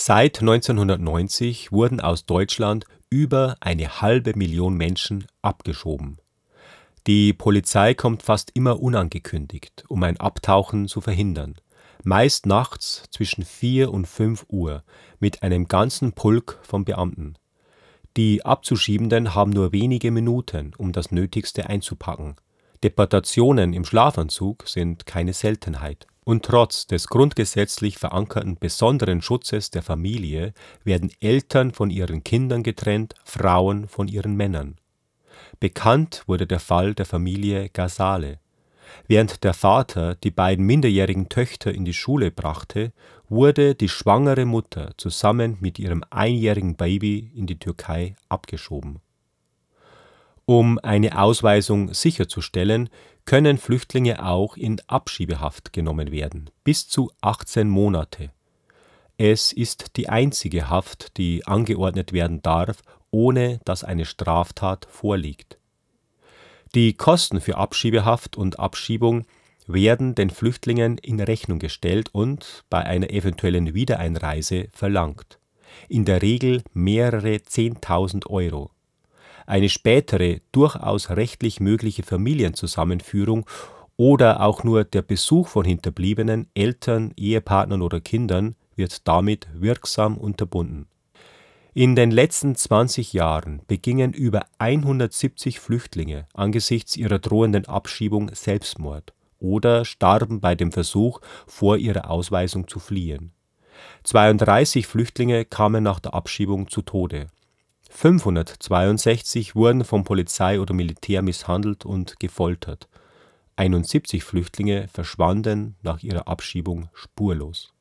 Seit 1990 wurden aus Deutschland über eine halbe Million Menschen abgeschoben. Die Polizei kommt fast immer unangekündigt, um ein Abtauchen zu verhindern. Meist nachts zwischen 4 und 5 Uhr mit einem ganzen Pulk von Beamten. Die Abzuschiebenden haben nur wenige Minuten, um das Nötigste einzupacken. Deportationen im Schlafanzug sind keine Seltenheit. Und trotz des grundgesetzlich verankerten besonderen Schutzes der Familie werden Eltern von ihren Kindern getrennt, Frauen von ihren Männern. Bekannt wurde der Fall der Familie Gasale. Während der Vater die beiden minderjährigen Töchter in die Schule brachte, wurde die schwangere Mutter zusammen mit ihrem einjährigen Baby in die Türkei abgeschoben. Um eine Ausweisung sicherzustellen, können Flüchtlinge auch in Abschiebehaft genommen werden, bis zu 18 Monate. Es ist die einzige Haft, die angeordnet werden darf, ohne dass eine Straftat vorliegt. Die Kosten für Abschiebehaft und Abschiebung werden den Flüchtlingen in Rechnung gestellt und bei einer eventuellen Wiedereinreise verlangt. In der Regel mehrere 10.000 Euro eine spätere, durchaus rechtlich mögliche Familienzusammenführung oder auch nur der Besuch von Hinterbliebenen, Eltern, Ehepartnern oder Kindern wird damit wirksam unterbunden. In den letzten 20 Jahren begingen über 170 Flüchtlinge angesichts ihrer drohenden Abschiebung Selbstmord oder starben bei dem Versuch, vor ihrer Ausweisung zu fliehen. 32 Flüchtlinge kamen nach der Abschiebung zu Tode 562 wurden von Polizei oder Militär misshandelt und gefoltert, 71 Flüchtlinge verschwanden nach ihrer Abschiebung spurlos